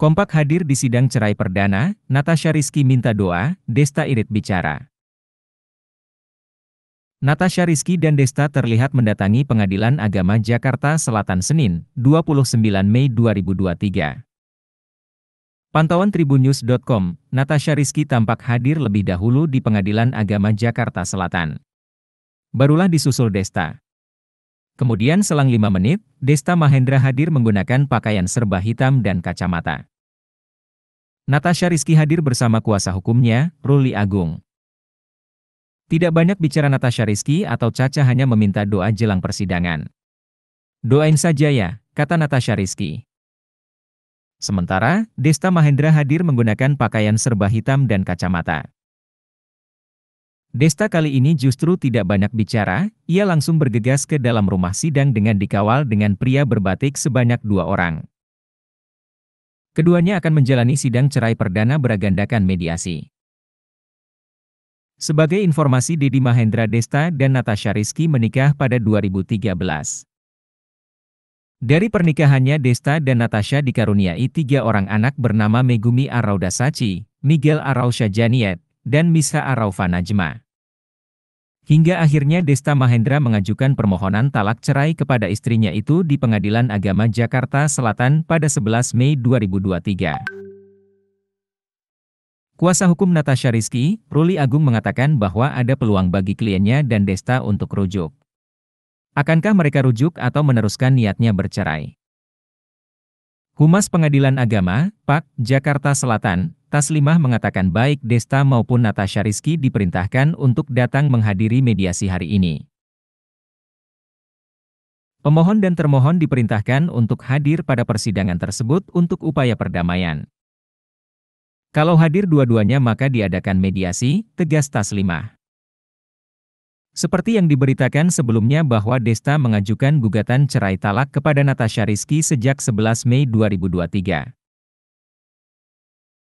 Kompak hadir di sidang cerai perdana, Natasha Rizky minta doa, Desta irit bicara. Natasha Rizky dan Desta terlihat mendatangi Pengadilan Agama Jakarta Selatan Senin, 29 Mei 2023. Pantauan tribunnews.com, Natasha Rizky tampak hadir lebih dahulu di Pengadilan Agama Jakarta Selatan. Barulah disusul Desta. Kemudian selang lima menit, Desta Mahendra hadir menggunakan pakaian serba hitam dan kacamata. Natasha Rizky hadir bersama kuasa hukumnya, Ruli Agung. Tidak banyak bicara Natasha Rizky atau Caca hanya meminta doa jelang persidangan. Doain saja ya, kata Natasha Rizky. Sementara, Desta Mahendra hadir menggunakan pakaian serba hitam dan kacamata. Desta kali ini justru tidak banyak bicara, ia langsung bergegas ke dalam rumah sidang dengan dikawal dengan pria berbatik sebanyak dua orang keduanya akan menjalani sidang cerai perdana beragandakan mediasi. Sebagai informasi Dedi Mahendra Desta dan Natasha Rizky menikah pada 2013. Dari pernikahannya Desta dan Natasha dikaruniai tiga orang anak bernama Megumi Araudasachi, Miguel Arausha Janiet, dan Misa Araufa Najma. Hingga akhirnya Desta Mahendra mengajukan permohonan talak cerai kepada istrinya itu di Pengadilan Agama Jakarta Selatan pada 11 Mei 2023. Kuasa hukum Natasha Rizky, Ruli Agung mengatakan bahwa ada peluang bagi kliennya dan Desta untuk rujuk. Akankah mereka rujuk atau meneruskan niatnya bercerai? Humas Pengadilan Agama, Pak, Jakarta Selatan, Taslimah mengatakan baik Desta maupun Natasha Rizky diperintahkan untuk datang menghadiri mediasi hari ini. Pemohon dan termohon diperintahkan untuk hadir pada persidangan tersebut untuk upaya perdamaian. Kalau hadir dua-duanya maka diadakan mediasi, tegas Taslimah. Seperti yang diberitakan sebelumnya bahwa Desta mengajukan gugatan cerai talak kepada Natasha Rizky sejak 11 Mei 2023.